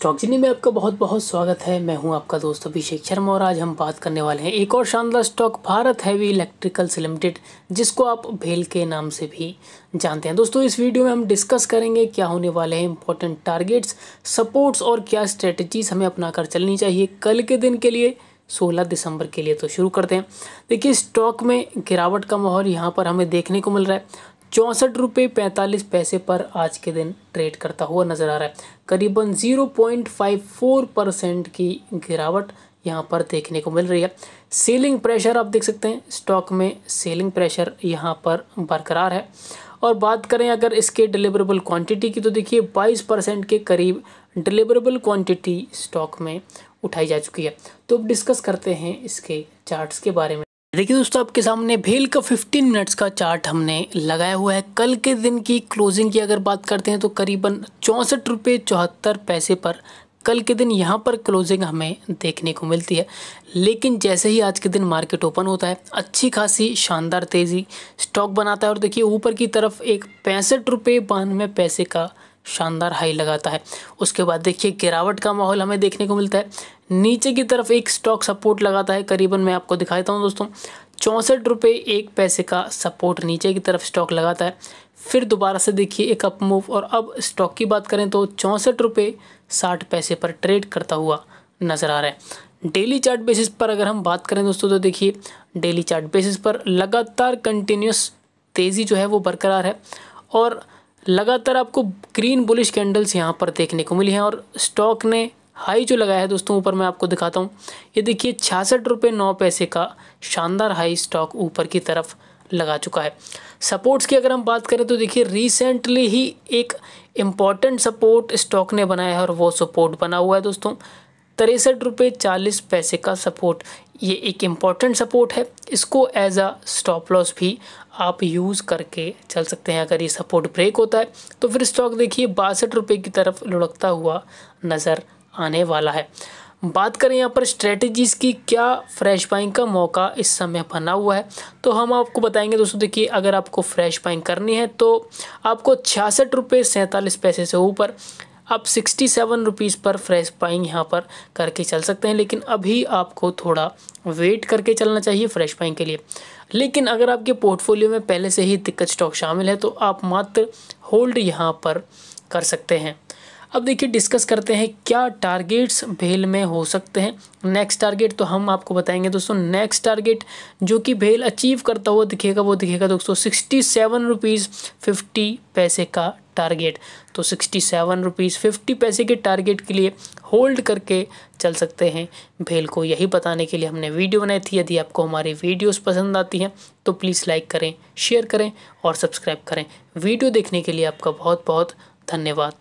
stock जिन्हें में आपका बहुत बहुत स्वागत है मैं हूं आपका दोस्त अभिषेक शर्मा और आज हम बात करने वाले हैं एक और शानदार stock Bharat heavy electricals limited जिसको आप भेल के नाम से भी जानते हैं दोस्तों इस वीडियो में हम डिस्कस करेंगे क्या होने वाले हैं इंपॉर्टेंट टारगेट्स सपोर्ट्स और क्या स्ट्रेटजीज हमें अपना कर चलनी चाहिए कल के दिन के लिए 16 दिसंबर के लिए तो शुरू करते हैं देखिए स्टॉक में गिरावट का माहौल यहाँ पर हमें देखने को मिल रहा है चौंसठ रुपये पैंतालीस पैसे पर आज के दिन ट्रेड करता हुआ नज़र आ रहा है करीबन zero point five four percent की गिरावट यहाँ पर देखने को मिल रही है सेलिंग प्रेशर आप देख सकते हैं स्टॉक में सेलिंग प्रेशर यहाँ पर बरकरार है और बात करें अगर इसके डिलीवरेबल क्वांटिटी की तो देखिए 22 परसेंट के करीब डिलीवरेबल क्वांटिटी स्टॉक में उठाई जा चुकी है तो अब डिस्कस करते हैं इसके चार्ट्स के बारे में देखिए दोस्तों आपके सामने भेल का 15 मिनट्स का चार्ट हमने लगाया हुआ है कल के दिन की क्लोजिंग की अगर बात करते हैं तो करीबन चौंसठ रुपये चौहत्तर पैसे पर कल के दिन यहाँ पर क्लोजिंग हमें देखने को मिलती है लेकिन जैसे ही आज के दिन मार्केट ओपन होता है अच्छी खासी शानदार तेज़ी स्टॉक बनाता है और देखिए ऊपर की तरफ एक पैंसठ रुपये बानवे पैसे का शानदार हाई लगाता है उसके बाद देखिए गिरावट का माहौल हमें देखने को मिलता है नीचे की तरफ एक स्टॉक सपोर्ट लगाता है करीबन मैं आपको दिखाता हूँ दोस्तों चौंसठ रुपये एक पैसे का सपोर्ट नीचे की तरफ स्टॉक लगाता है फिर दोबारा से देखिए एक अप मूव और अब स्टॉक की बात करें तो चौंसठ रुपये साठ पैसे पर ट्रेड करता हुआ नज़र आ रहा है डेली चार्ट बेसिस पर अगर हम बात करें दोस्तों तो देखिए डेली चार्ट बेसिस पर लगातार कंटिन्यूस तेज़ी जो है वो बरकरार है और लगातार आपको ग्रीन बुलिश कैंडल्स यहाँ पर देखने को मिली हैं और स्टॉक ने हाई जो लगाया है दोस्तों ऊपर मैं आपको दिखाता हूँ ये देखिए छियासठ रुपये नौ पैसे का शानदार हाई स्टॉक ऊपर की तरफ लगा चुका है सपोर्ट्स की अगर हम बात करें तो देखिए रिसेंटली ही एक इम्पॉर्टेंट सपोर्ट स्टॉक ने बनाया है और वो सपोर्ट बना हुआ है दोस्तों तिरसठ रुपये चालीस पैसे का सपोर्ट ये एक इम्पॉर्टेंट सपोर्ट है इसको एज अ स्टॉप लॉस भी आप यूज़ करके चल सकते हैं अगर ये सपोर्ट ब्रेक होता है तो फिर स्टॉक देखिए बासठ रुपये की तरफ लुढ़कता हुआ नज़र आने वाला है बात करें यहाँ पर स्ट्रेटजीज़ की क्या फ्रेश बाइंग का मौका इस समय बना हुआ है तो हम आपको बताएंगे दोस्तों देखिए अगर आपको फ्रेश बाइंग करनी है तो आपको छियासठ रुपये सैंतालीस पैसे से ऊपर आप सिक्सटी सेवन रुपीज़ पर फ्रेश पाइंग यहाँ पर करके चल सकते हैं लेकिन अभी आपको थोड़ा वेट करके चलना चाहिए फ्रेश पाइंग के लिए लेकिन अगर आपके पोर्टफोलियो में पहले से ही दिक्कत स्टॉक शामिल है तो आप मात्र होल्ड यहाँ पर कर सकते हैं अब देखिए डिस्कस करते हैं क्या टारगेट्स भेल में हो सकते हैं नेक्स्ट टारगेट तो हम आपको बताएंगे दोस्तों नेक्स्ट टारगेट जो कि भेल अचीव करता हुआ दिखेगा वो दिखेगा दोस्तों सिक्सटी सेवन रुपीज़ फिफ्टी पैसे का टारगेट तो सिक्सटी सेवन रुपीज़ फिफ्टी पैसे के टारगेट के लिए होल्ड करके चल सकते हैं भेल को यही बताने के लिए हमने वीडियो बनाई थी यदि आपको हमारी वीडियोस पसंद आती हैं तो प्लीज़ लाइक करें शेयर करें और सब्सक्राइब करें वीडियो देखने के लिए आपका बहुत बहुत धन्यवाद